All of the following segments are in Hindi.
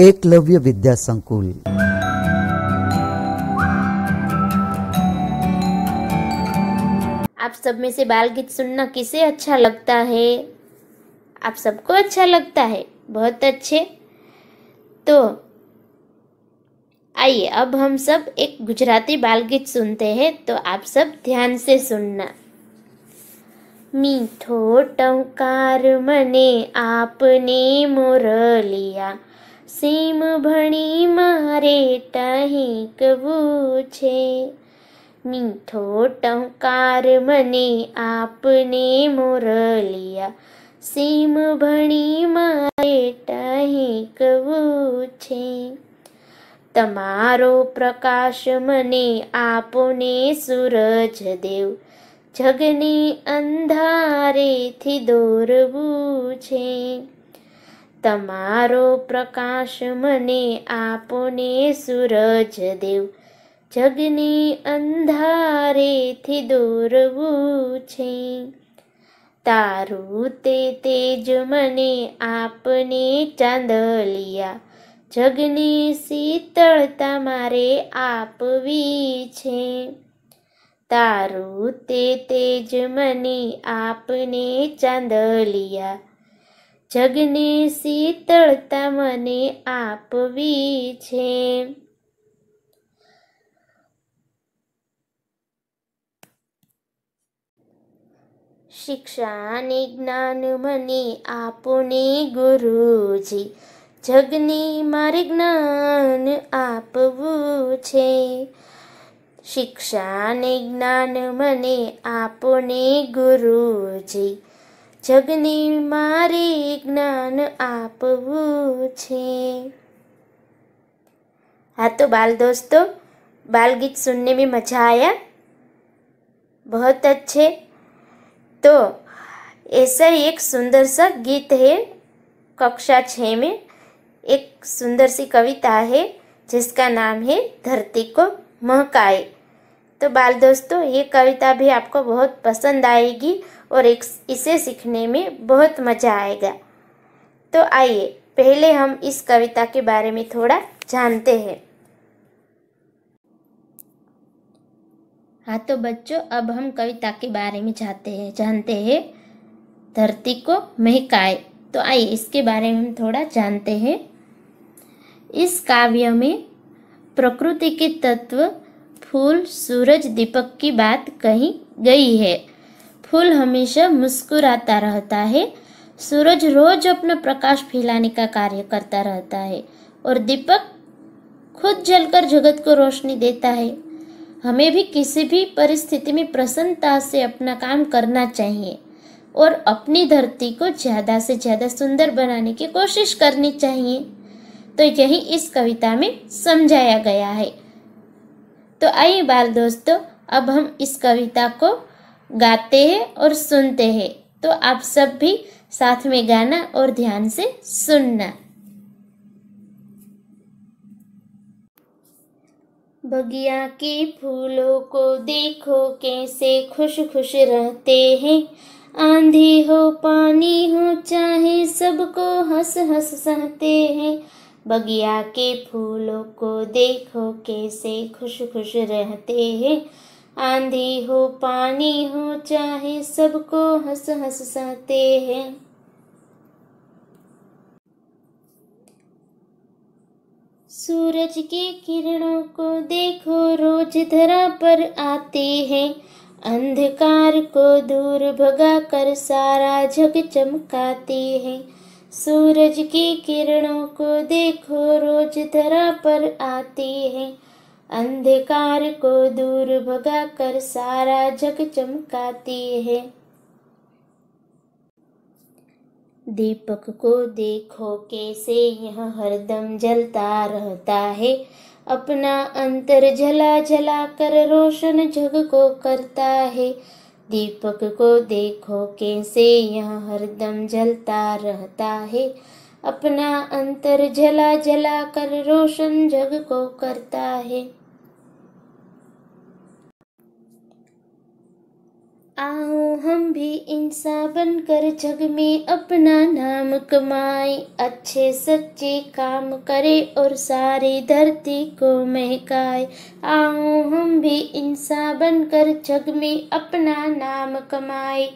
एकलव्य विद्या संकुल आप सब में से बाल गीत सुनना किसे अच्छा लगता है आप सबको अच्छा लगता है बहुत अच्छे तो आइए अब हम सब एक गुजराती बाल गीत सुनते हैं तो आप सब ध्यान से सुनना મીઠો मने आपने मोर लिया સીમ ભણી મારે કવું છે મીઠો ટંકાર મને આપને મોરલિયા સીમ ભણી મારે કવું છે તમારો પ્રકાશ મને આપને સૂરજ દેવ જગને અંધારેથી દોરવું છે તમારો પ્રકાશ મને આપો ને સૂરજ દેવ જગની અંધારેથી દોરવું છે તારું તે તેજ મને આપને ચાંદલિયા જગની શીતળતા મારે આપવી છે તારું તે તેજ મને આપને ચાંદલિયા જગને શીતળતા મને આપવી છે શિક્ષા ને જ્ઞાન મને આપો ને ગુરુજી જગની મારે જ્ઞાન આપવું છે શિક્ષા ને જ્ઞાન મને આપોને ગુરુજી જગને મારે જ્ઞાન આપવું हाँ तो बाल दोस्तों बाल गीत सुनने में मज़ा आया बहुत अच्छे तो ऐसा ही एक सुंदर सा गीत है कक्षा छ में एक सुंदर सी कविता है जिसका नाम है धरती को महकाए तो बाल दोस्तों ये कविता भी आपको बहुत पसंद आएगी और इसे सीखने में बहुत मज़ा आएगा तो आइए पहले हम इस कविता के बारे में थोड़ा जानते हैं हाँ तो बच्चों अब हम कविता के बारे में जाते हैं जानते हैं धरती को महकाए तो आइए इसके बारे में हम थोड़ा जानते हैं इस काव्य में प्रकृति के तत्व फूल सूरज दीपक की बात कही गई है फूल हमेशा मुस्कुराता रहता है सूरज रोज अपना प्रकाश फैलाने का कार्य करता रहता है और दीपक खुद जलकर जगत को रोशनी देता है हमें भी किसी भी परिस्थिति में प्रसन्नता से अपना काम करना चाहिए और अपनी धरती को ज़्यादा से ज़्यादा सुंदर बनाने की कोशिश करनी चाहिए तो यही इस कविता में समझाया गया है तो आइए बाल दोस्तों अब हम इस कविता को गाते हैं और सुनते हैं तो आप सब भी साथ में गाना और ध्यान से सुनना बगिया के फूलों को देखो कैसे खुश खुश रहते हैं आंधी हो पानी हो चाहे सबको हंस हंस सहते हैं बगिया के फूलों को देखो कैसे खुश खुश रहते हैं आंधी हो पानी हो चाहे सबको हंस हंस सहते हैं सूरज की किरणों को देखो रोज धरा पर आते हैं अंधकार को दूर भगा कर सारा जग चमकाते हैं सूरज की किरणों को देखो रोज धरा पर आते हैं अंधकार को दूर भगा कर सारा जग चमकाती है दीपक को देखो कैसे यह हरदम जलता रहता है अपना अंतर जला जला कर रोशन जग को करता है दीपक को देखो कैसे यह हरदम जलता रहता है अपना अंतर जला जला कर रोशन जग को करता है आओ हम भी इंसान बनकर जग में अपना नाम कमाए अच्छे सच्चे काम करे और सारी धरती को महकाए आओ हम भी इंसान बनकर जग में अपना नाम कमाए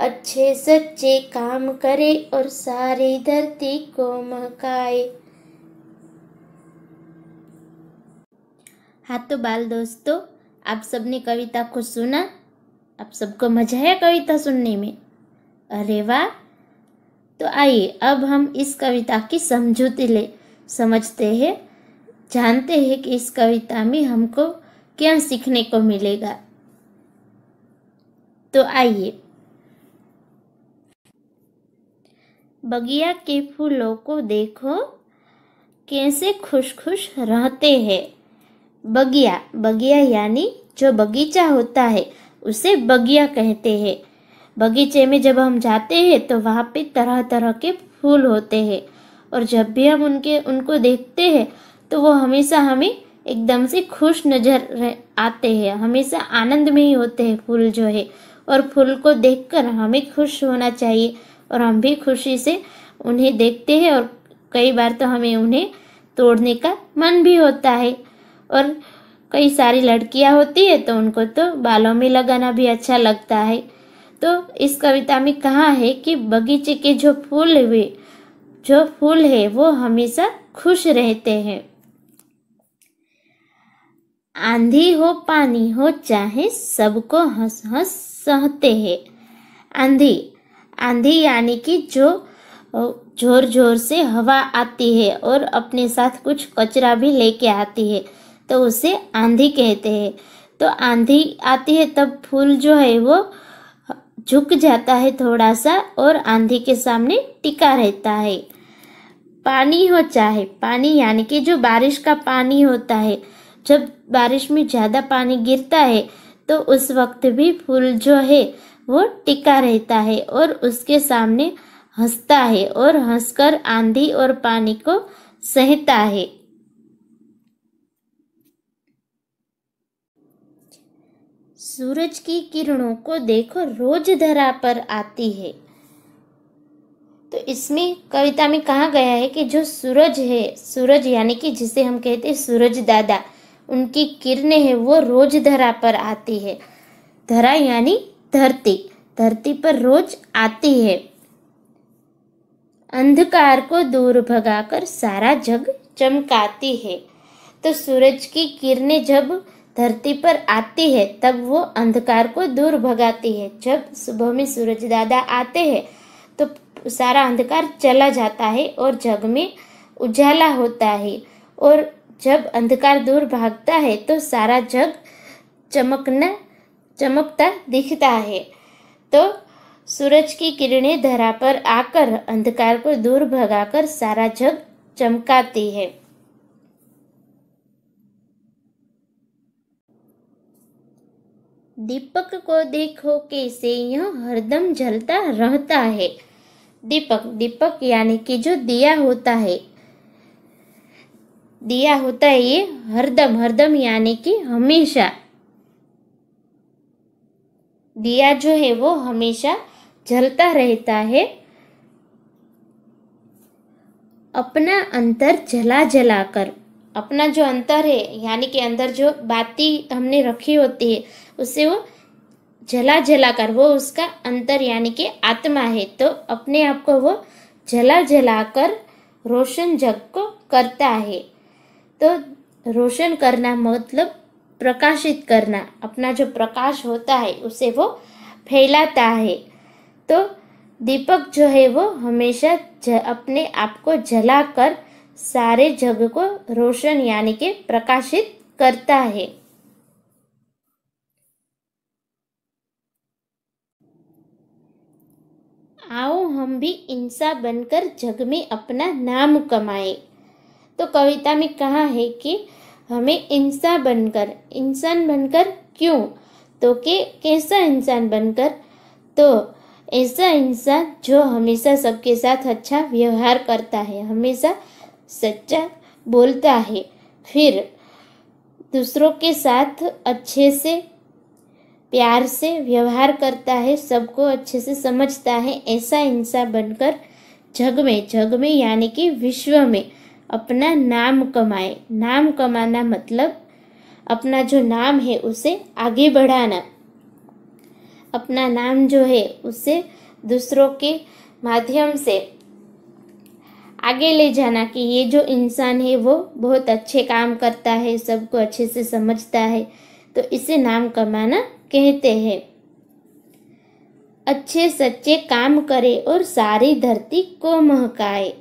अच्छे सच्चे काम करे और सारी धरती को महकाए हाँ तो बाल दोस्तों आप सबने कविता को सुना आप सबको मजा आया कविता सुनने में अरे वाह तो आइए अब हम इस कविता की समझूती ले समझते हैं जानते हैं कि इस कविता में हमको क्या सीखने को मिलेगा तो आइए बगिया के फूलों को देखो कैसे खुश खुश रहते हैं बगिया बगिया यानी जो बगीचा होता है उसे बगिया कहते हैं बगीचे में जब हम जाते हैं तो वहाँ पे तरह तरह के फूल होते हैं और जब भी हम उनके उनको देखते हैं तो वो हमेशा हमें एकदम से खुश नज़र आते हैं हमेशा आनंद में ही होते हैं फूल जो है और फूल को देखकर हमें खुश होना चाहिए और हम भी खुशी से उन्हें देखते हैं और कई बार तो हमें उन्हें तोड़ने का मन भी होता है और कई सारी लड़कियां होती है तो उनको तो बालों में लगाना भी अच्छा लगता है तो इस कविता में कहा है कि बगीचे के जो फूल हुए जो फूल है वो हमेशा खुश रहते हैं आंधी हो पानी हो चाहे सबको हंस हंस सहते हैं आंधी आंधी यानी कि जो जोर जोर से हवा आती है और अपने साथ कुछ कचरा भी लेके आती है तो उसे आंधी कहते हैं तो आंधी आती है तब फूल जो है वो झुक जाता है थोड़ा सा और आंधी के सामने टिका रहता है पानी हो चाहे पानी यानी कि जो बारिश का पानी होता है जब बारिश में ज़्यादा पानी गिरता है तो उस वक्त भी फूल जो है वो टिका रहता है और उसके सामने हंसता है और हंसकर आंधी और पानी को सहता है सूरज की किरणों को देखो रोज धरा पर आती है तो इसमें कविता में कहा गया है कि जो सूरज है सूरज यानी कि जिसे हम कहते हैं सूरज दादा उनकी किरणें हैं वो रोज धरा पर आती है धरा यानी धरती धरती पर रोज आती है अंधकार को दूर भगाकर सारा जग चमकाती है तो सूरज की किरणें जब धरती पर आती है तब वो अंधकार को दूर भगाती है जब सुबह में सूरज दादा आते हैं तो सारा अंधकार चला जाता है और जग में उजाला होता है और जब अंधकार दूर भागता है तो सारा जग चमकना चमकता दिखता है तो सूरज की किरणें धरा पर आकर अंधकार को दूर भगाकर सारा जग चमकाती है दीपक को देखो कैसे यह हरदम जलता रहता है दीपक दीपक यानी कि जो दिया होता है दिया होता है ये हरदम हरदम यानी कि हमेशा दिया जो है वो हमेशा जलता रहता है अपना अंतर जला जला कर अपना जो अंतर है यानी कि अंदर जो बाती हमने रखी होती है उसे वो जला जला कर वो उसका अंतर यानी कि आत्मा है तो अपने आप को वो जला जला कर रोशन जग को करता है तो रोशन करना मतलब प्रकाशित करना अपना जो प्रकाश होता है उसे वो फैलाता है तो दीपक जो है वो हमेशा अपने आप को जलाकर सारे जग को रोशन यानी के प्रकाशित करता है आओ हम भी इंसा बनकर जग में अपना नाम कमाएं तो कविता में कहा है कि हमें इंसान बनकर इंसान बनकर क्यों तो कि कैसा इंसान बनकर तो ऐसा इंसान जो हमेशा सबके साथ अच्छा व्यवहार करता है हमेशा सच्चा बोलता है फिर दूसरों के साथ अच्छे से प्यार से व्यवहार करता है सबको अच्छे से समझता है ऐसा इंसान बनकर जग में जग में यानी कि विश्व में अपना नाम कमाए नाम कमाना मतलब अपना जो नाम है उसे आगे बढ़ाना अपना नाम जो है उसे दूसरों के माध्यम से आगे ले जाना कि ये जो इंसान है वो बहुत अच्छे काम करता है सबको अच्छे से समझता है तो इसे नाम कमाना कहते हैं अच्छे सच्चे काम करे और सारी धरती को महकाए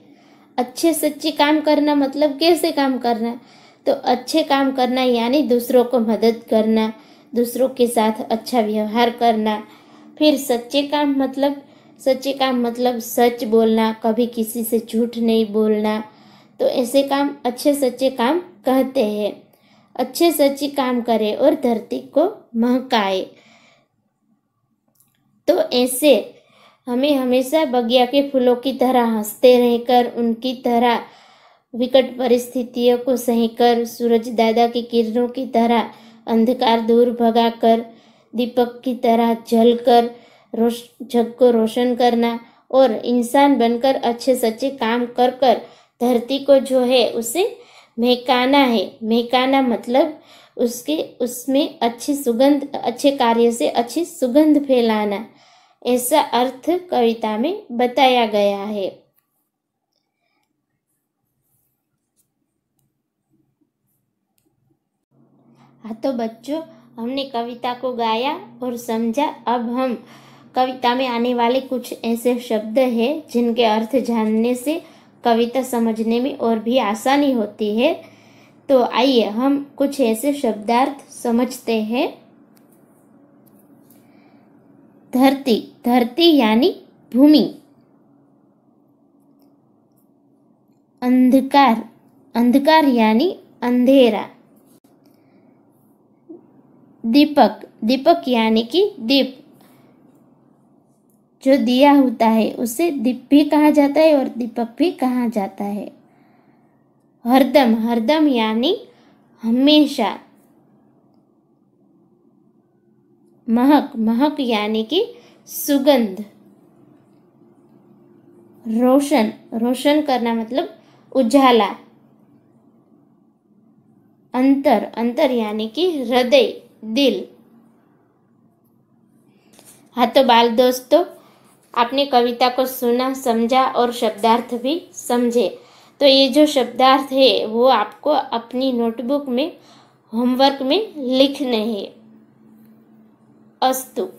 अच्छे सच्चे काम करना मतलब कैसे काम करना तो अच्छे काम करना यानी दूसरों को मदद करना दूसरों के साथ अच्छा व्यवहार करना फिर सच्चे काम मतलब सच्चे काम मतलब सच बोलना कभी किसी से झूठ नहीं बोलना तो ऐसे काम अच्छे सच्चे काम कहते हैं अच्छे सच्चे काम करे और धरती को महकाए तो ऐसे हमें हमेशा बगिया के फूलों की तरह हंसते रहकर उनकी तरह विकट परिस्थितियों को सहकर सूरज दादा की किरणों की तरह अंधकार दूर भगाकर दीपक की तरह जलकर रोश जग को रोशन करना और इंसान बनकर अच्छे सच्चे काम कर कर धरती को जो है उसे महकाना है महकाना मतलब उसके उसमें अच्छी सुगंध अच्छे कार्य से अच्छी सुगंध फैलाना ऐसा अर्थ कविता में बताया गया है हाँ तो बच्चों हमने कविता को गाया और समझा अब हम कविता में आने वाले कुछ ऐसे शब्द हैं जिनके अर्थ जानने से कविता समझने में और भी आसानी होती है तो आइए हम कुछ ऐसे शब्दार्थ समझते हैं धरती धरती यानी भूमि अंधकार अंधकार यानी अंधेरा दीपक दीपक यानी कि दीप जो दिया होता है उसे दीप भी कहा जाता है और दीपक भी कहा जाता है हरदम हरदम यानी हमेशा महक महक यानी कि सुगंध रोशन रोशन करना मतलब उजाला अंतर अंतर यानी कि हृदय दिल हाँ तो बाल दोस्तों आपने कविता को सुना समझा और शब्दार्थ भी समझे तो ये जो शब्दार्थ है वो आपको अपनी नोटबुक में होमवर्क में लिखने हैं अस्तु